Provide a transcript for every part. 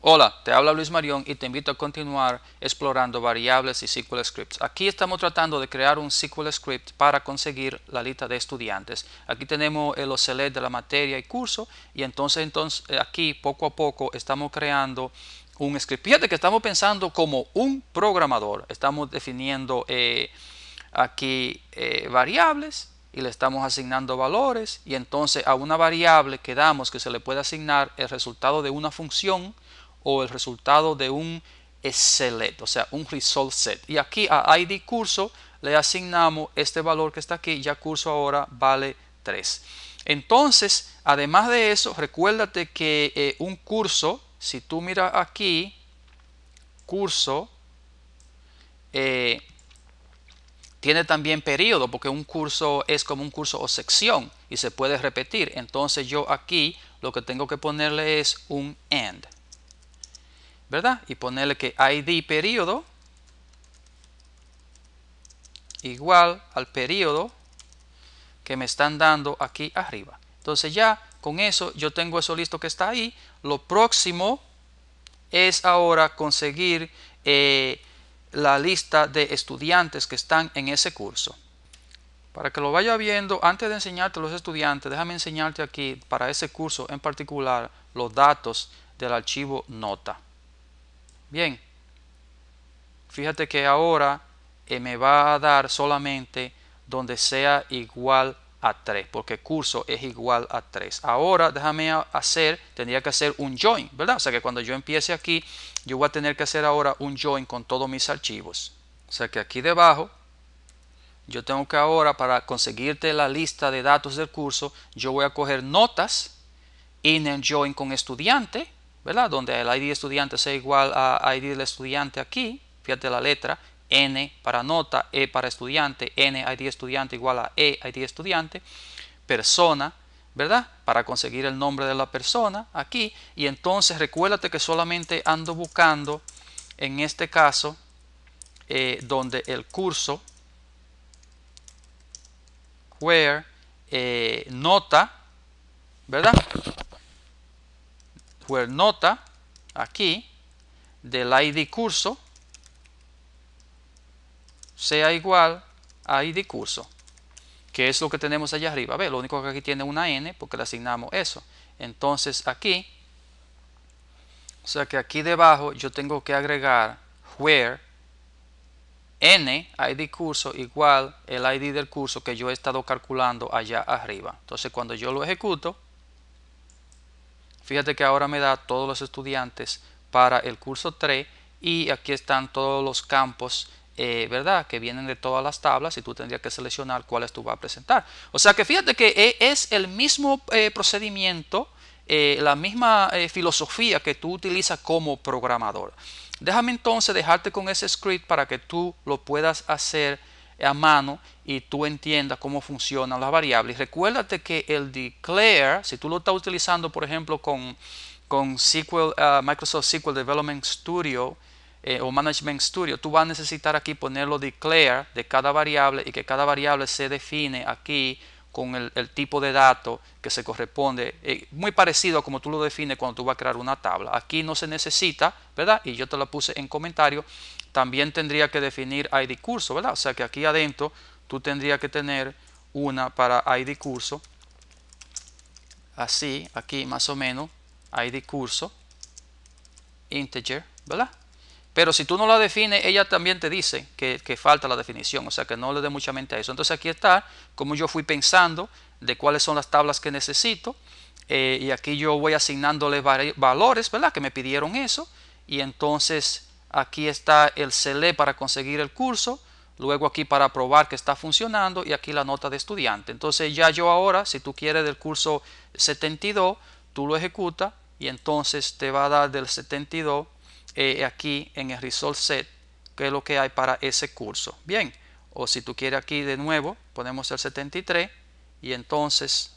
Hola, te habla Luis Marión y te invito a continuar explorando variables y SQL scripts. Aquí estamos tratando de crear un SQL script para conseguir la lista de estudiantes. Aquí tenemos el select de la materia y curso y entonces, entonces eh, aquí poco a poco estamos creando un script. Fíjate que estamos pensando como un programador. Estamos definiendo eh, aquí eh, variables y le estamos asignando valores y entonces a una variable que damos que se le puede asignar el resultado de una función o el resultado de un select, o sea, un result set. Y aquí a ID curso le asignamos este valor que está aquí, ya curso ahora vale 3. Entonces, además de eso, recuérdate que eh, un curso, si tú miras aquí, curso, eh, tiene también periodo, porque un curso es como un curso o sección y se puede repetir. Entonces yo aquí lo que tengo que ponerle es un end. ¿verdad? Y ponerle que ID periodo igual al periodo que me están dando aquí arriba. Entonces ya con eso yo tengo eso listo que está ahí. Lo próximo es ahora conseguir eh, la lista de estudiantes que están en ese curso. Para que lo vaya viendo, antes de enseñarte a los estudiantes, déjame enseñarte aquí para ese curso en particular los datos del archivo nota. Bien, fíjate que ahora eh, me va a dar solamente donde sea igual a 3, porque curso es igual a 3. Ahora déjame hacer, tendría que hacer un join, ¿verdad? O sea que cuando yo empiece aquí, yo voy a tener que hacer ahora un join con todos mis archivos. O sea que aquí debajo, yo tengo que ahora para conseguirte la lista de datos del curso, yo voy a coger notas, in el join con estudiante, ¿verdad? Donde el ID estudiante sea igual a ID del estudiante aquí, fíjate la letra, N para nota, E para estudiante, N ID estudiante igual a E ID estudiante, persona, ¿verdad? Para conseguir el nombre de la persona aquí. Y entonces recuérdate que solamente ando buscando, en este caso, eh, donde el curso, where, eh, nota, ¿verdad? where nota aquí del id curso sea igual a id curso que es lo que tenemos allá arriba ve lo único que aquí tiene una n porque le asignamos eso entonces aquí o sea que aquí debajo yo tengo que agregar where n id curso igual el id del curso que yo he estado calculando allá arriba entonces cuando yo lo ejecuto Fíjate que ahora me da todos los estudiantes para el curso 3 y aquí están todos los campos eh, ¿verdad? Que vienen de todas las tablas y tú tendrías que seleccionar cuáles tú vas a presentar. O sea que fíjate que eh, es el mismo eh, procedimiento, la misma filosofía que tú utilizas como programador. Déjame entonces dejarte con ese script para que tú lo puedas hacer a mano y tú entiendas cómo funcionan las variables. recuérdate que el declare, si tú lo estás utilizando, por ejemplo, con, SQL, ah, Microsoft SQL Development Studio eh, o Management Studio, tú vas a necesitar aquí ponerlo declare de cada variable y que cada variable se define aquí con el, tipo de dato que se corresponde, eh, muy parecido a como tú lo defines cuando tú vas a crear una tabla. Aquí no se necesita, ¿verdad? Y yo te lo puse en comentario también tendría que definir ID curso, ¿verdad? O sea que aquí adentro tú tendrías que tener una para ID curso, así, aquí más o menos, ID curso, integer, ¿verdad? Pero si tú no la defines, ella también te dice que, falta la definición, o sea que no le dé mucha mente a eso. Entonces aquí está como yo fui pensando de cuáles son las tablas que necesito, eh, y aquí yo voy asignándole valores, ¿verdad? Que me pidieron eso, y entonces Aquí está el CLE para conseguir el curso. Luego aquí para probar que está funcionando y aquí la nota de estudiante. Entonces ya yo ahora, si tú quieres del curso 72, tú lo ejecutas y entonces te va a dar del 72 eh, aquí en el result set, que es lo que hay para ese curso. Bien, o si tú quieres aquí de nuevo, ponemos el 73 y entonces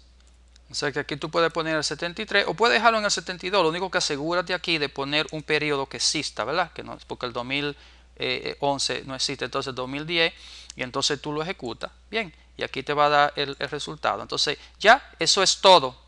o sea que aquí tú puedes poner el 73 o puedes dejarlo en el 72. Lo único que asegúrate aquí de poner un periodo que exista, ¿verdad? Que no, porque el 2011 no existe, entonces 2010 y entonces tú lo ejecutas. Bien, y aquí te va a dar el, el resultado. Entonces ya eso es todo.